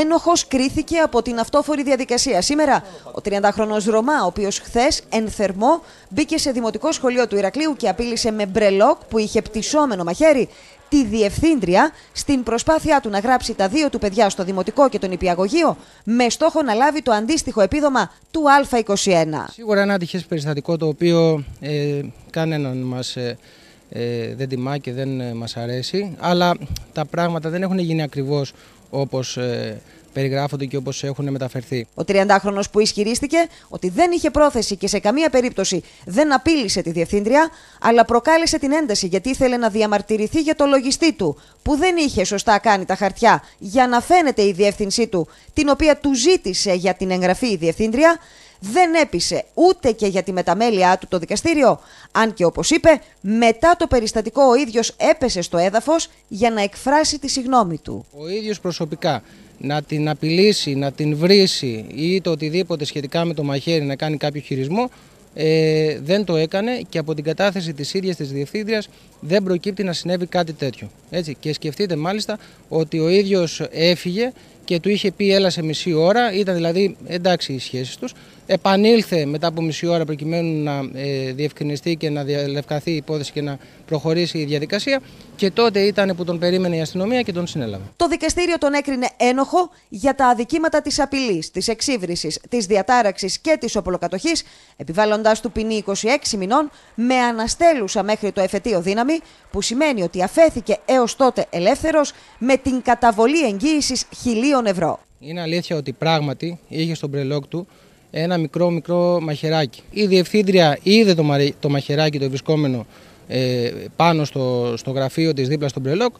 ένοχος κρίθηκε από την αυτόφορη διαδικασία. Σήμερα, ο 30χρονο Ρωμά, ο οποίος χθες εν θερμό μπήκε σε δημοτικό σχολείο του Ηρακλείου και απείλησε με μπρελόκ που είχε πτυσσόμενο μαχαίρι τη διευθύντρια στην προσπάθειά του να γράψει τα δύο του παιδιά στο Δημοτικό και τον Υπηαγωγείο με στόχο να λάβει το αντίστοιχο επίδομα του Α21. Σίγουρα ένα τυχέ περιστατικό το οποίο ε, κανέναν μας. Ε, ε, δεν τιμά και δεν ε, μας αρέσει. Αλλά τα πράγματα δεν έχουν γίνει ακριβώς όπως ε, περιγράφονται και όπως έχουν μεταφερθεί. Ο 30χρονος που ισχυρίστηκε ότι δεν είχε πρόθεση και σε καμία περίπτωση δεν απείλησε τη διευθύντρια, αλλά προκάλεσε την ένταση γιατί ήθελε να διαμαρτυρηθεί για το λογιστή του, που δεν είχε σωστά κάνει τα χαρτιά για να φαίνεται η διεύθυνσή του, την οποία του ζήτησε για την εγγραφή η διευθύντρια, δεν έπεισε ούτε και για τη μεταμέλειά του το δικαστήριο, αν και όπως είπε, μετά το περιστατικό ο ίδιος έπεσε στο έδαφος για να εκφράσει τη συγνώμη του. Ο ίδιος προσωπικά να την απειλήσει, να την βρήσει ή το οτιδήποτε σχετικά με το μαχαίρι να κάνει κάποιο χειρισμό, ε, δεν το έκανε και από την κατάθεση της ίδιας της διευθύντριας δεν προκύπτει να συνέβη κάτι τέτοιο. Έτσι. Και σκεφτείτε μάλιστα ότι ο ίδιος έφυγε και του είχε πει έλα σε μισή ώρα, ήταν δηλαδή εντάξει οι σχέσεις τους. Επανήλθε μετά από μισή ώρα προκειμένου να ε, διευκρινιστεί και να διαλευκαθεί η υπόθεση και να προχωρήσει η διαδικασία και τότε ήταν που τον περίμενε η αστυνομία και τον συνέλαβε. Το δικαστήριο τον έκρινε ένοχο για τα αδικήματα της απειλής, της εξύβρισης, της διατάραξης και της οπλοκατοχής επιβάλλοντάς του ποινή 26 μηνών με αναστέλουσα μέχρι το εφετείο δύναμη που σημαίνει ότι αφέθηκε έως τότε ελεύθερος με την καταβολή εγγύησης χιλίων είναι αλήθεια ότι πράγματι είχε στον πρελόκ του ένα μικρό μικρό μαχεράκι. Η διευθύντρια είδε το, το μαχεράκι το βρισκόμενο ε, πάνω στο, στο γραφείο της δίπλα στον Πρελόκ.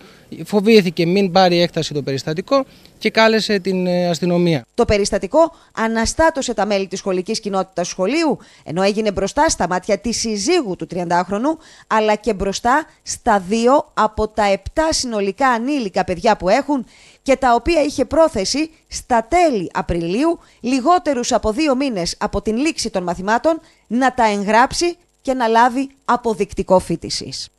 Φοβήθηκε μην πάρει έκταση το περιστατικό και κάλεσε την ε, αστυνομία. Το περιστατικό αναστάτωσε τα μέλη της σχολικής κοινότητας σχολείου, ενώ έγινε μπροστά στα μάτια της συζύγου του 30χρονου, αλλά και μπροστά στα δύο από τα επτά συνολικά ανήλικα παιδιά που έχουν και τα οποία είχε πρόθεση στα τέλη Απριλίου, λιγότερους από δύο μήνες από την λήξη των μαθημάτων, να τα εγγράψει και να λάβει αποδεικτικό φοιτησής.